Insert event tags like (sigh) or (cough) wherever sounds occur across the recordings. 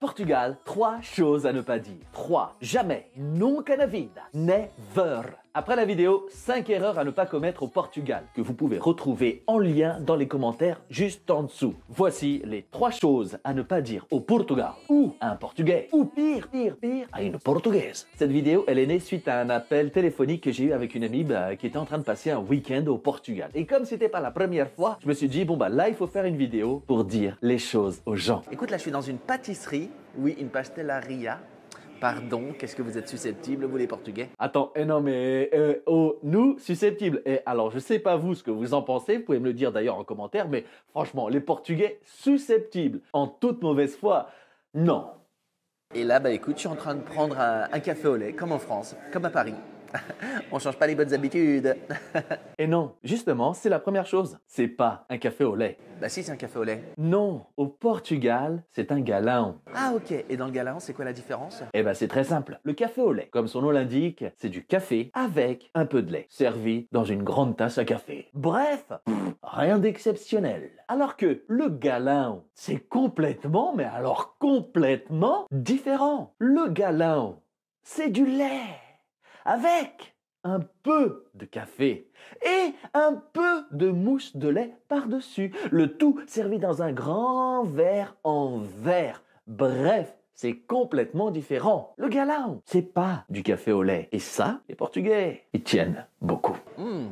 Portugal, trois choses à ne pas dire. Trois. Jamais. non na vida. Never. Après la vidéo, 5 erreurs à ne pas commettre au Portugal, que vous pouvez retrouver en lien dans les commentaires juste en dessous. Voici les 3 choses à ne pas dire au Portugal, ou à un Portugais, ou pire, pire, pire, à une Portugaise. Cette vidéo, elle est née suite à un appel téléphonique que j'ai eu avec une amie bah, qui était en train de passer un week-end au Portugal. Et comme c'était pas la première fois, je me suis dit, bon bah là, il faut faire une vidéo pour dire les choses aux gens. Écoute, là, je suis dans une pâtisserie, oui, une pastelaria. Pardon, qu'est-ce que vous êtes susceptible, vous les Portugais Attends, eh non mais euh, oh, nous, susceptibles. Et eh, alors, je sais pas vous ce que vous en pensez, vous pouvez me le dire d'ailleurs en commentaire, mais franchement, les Portugais susceptibles, en toute mauvaise foi, non. Et là, bah écoute, je suis en train de prendre un café au lait, comme en France, comme à Paris. (laughs) On change pas les bonnes habitudes. (laughs) Et non, justement, c'est la première chose. C'est pas un café au lait. Bah si, c'est un café au lait. Non, au Portugal, c'est un galão. Ah ok, et dans le galão, c'est quoi la différence Eh ben c'est très simple. Le café au lait, comme son nom l'indique, c'est du café avec un peu de lait, servi dans une grande tasse à café. Bref, rien d'exceptionnel. Alors que le galão, c'est complètement, mais alors complètement différent. Le galão, c'est du lait avec un peu de café et un peu de mousse de lait par-dessus. Le tout servi dans un grand verre en verre. Bref, c'est complètement différent. Le galao, c'est pas du café au lait. Et ça, les Portugais, ils tiennent beaucoup. Hum,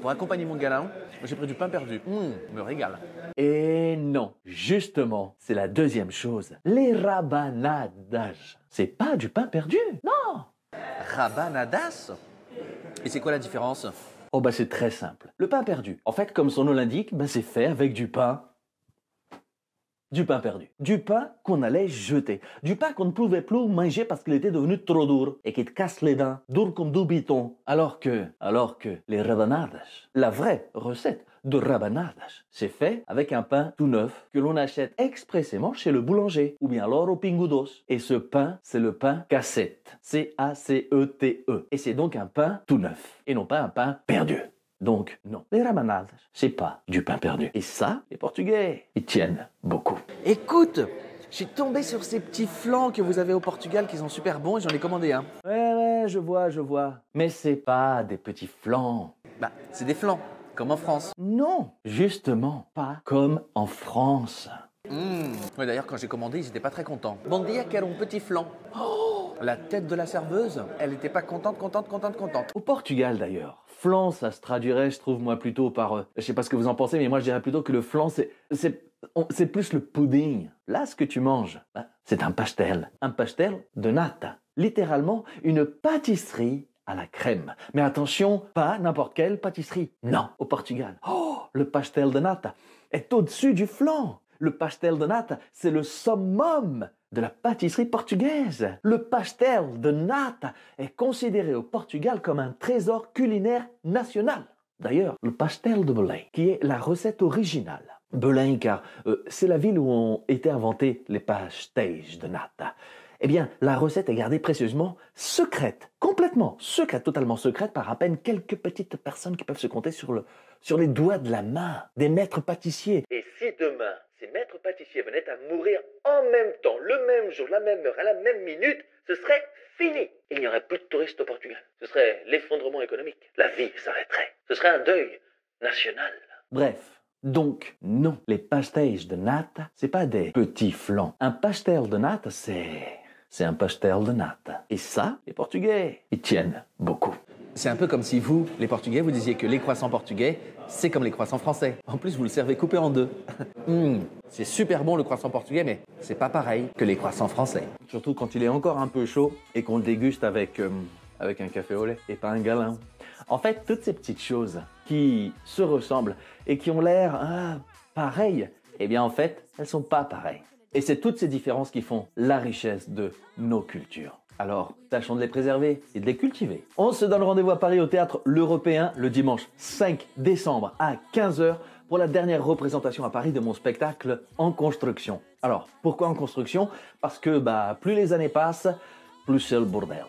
pour accompagner mon galao, j'ai pris du pain perdu. Hum, me régale. Et non, justement, c'est la deuxième chose. Les rabanadas. C'est pas du pain perdu. Non, Rabanadas Et c'est quoi la différence Oh bah c'est très simple. Le pain perdu. En fait, comme son nom l'indique, bah, c'est fait avec du pain du pain perdu, du pain qu'on allait jeter, du pain qu'on ne pouvait plus manger parce qu'il était devenu trop dur et qu'il te casse les dents, dur comme du bitons. Alors que, alors que les rabanadas, la vraie recette de rabanadas, c'est fait avec un pain tout neuf que l'on achète expressément chez le boulanger ou bien alors au pingudos. Et ce pain, c'est le pain cassette, c a c e t -E. Et c'est donc un pain tout neuf et non pas un pain perdu. Donc, non. Les ramanades c'est pas du pain perdu. Et ça, les Portugais, ils tiennent beaucoup. Écoute, j'ai tombé sur ces petits flancs que vous avez au Portugal qui sont super bons et j'en ai commandé un. Ouais, ouais, je vois, je vois. Mais c'est pas des petits flancs Bah, c'est des flancs comme en France. Non, justement, pas comme en France. Mmh. Ouais, D'ailleurs, quand j'ai commandé, ils étaient pas très contents. Bon dia, quel petit flanc Oh la tête de la serveuse, elle n'était pas contente, contente, contente, contente. Au Portugal d'ailleurs, flan, ça se traduirait, je trouve, moi plutôt par. Euh, je sais pas ce que vous en pensez, mais moi je dirais plutôt que le flan, c'est. C'est plus le pudding. Là, ce que tu manges, bah, c'est un pastel. Un pastel de nata. Littéralement, une pâtisserie à la crème. Mais attention, pas n'importe quelle pâtisserie. Non, au Portugal. Oh, le pastel de nata est au-dessus du flan. Le pastel de nata, c'est le summum de la pâtisserie portugaise. Le pastel de nata est considéré au Portugal comme un trésor culinaire national. D'ailleurs, le pastel de Belém, qui est la recette originale. Belém, car euh, c'est la ville où ont été inventés les pastéis de nata. Eh bien, la recette est gardée précieusement secrète, complètement secrète, totalement secrète par à peine quelques petites personnes qui peuvent se compter sur, le, sur les doigts de la main des maîtres pâtissiers. Et si demain maître maîtres pâtissiers venaient à mourir en même temps, le même jour, la même heure, à la même minute, ce serait fini. Il n'y aurait plus de touristes au Portugal. Ce serait l'effondrement économique. La vie s'arrêterait. Ce serait un deuil national. Bref. Donc, non, les pastéis de nata, c'est pas des petits flancs. Un pastel de nata, c'est... c'est un pastel de nata. Et ça, les Portugais, ils tiennent beaucoup. C'est un peu comme si vous, les Portugais, vous disiez que les croissants portugais, c'est comme les croissants français. En plus, vous le servez coupé en deux. (laughs) Hmm, c'est super bon le croissant portugais, mais c'est pas pareil que les croissants français. Surtout quand il est encore un peu chaud et qu'on le déguste avec, euh, avec un café au lait et pas un galin. En fait, toutes ces petites choses qui se ressemblent et qui ont l'air ah, pareilles, eh bien en fait, elles sont pas pareilles. Et c'est toutes ces différences qui font la richesse de nos cultures. Alors, tâchons de les préserver et de les cultiver. On se donne rendez-vous à Paris au théâtre L'Européen le dimanche 5 décembre à 15h pour la dernière représentation à Paris de mon spectacle En construction. Alors, pourquoi en construction Parce que bah, plus les années passent, plus c'est le bordel.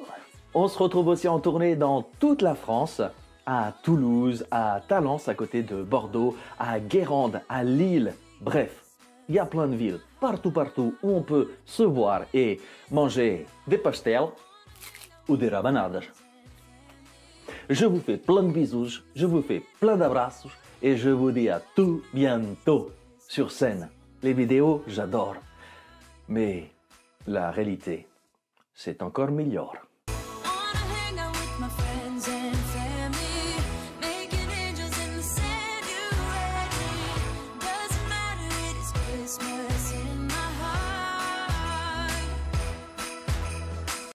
On se retrouve aussi en tournée dans toute la France, à Toulouse, à Talence à côté de Bordeaux, à Guérande, à Lille. Bref, il y a plein de villes, partout, partout, où on peut se voir et manger des pastels ou des rabanadas. Je vous fais plein de bisous, je vous fais plein d'abraços et je vous dis à tout bientôt sur scène. Les vidéos, j'adore. Mais la réalité, c'est encore meilleur.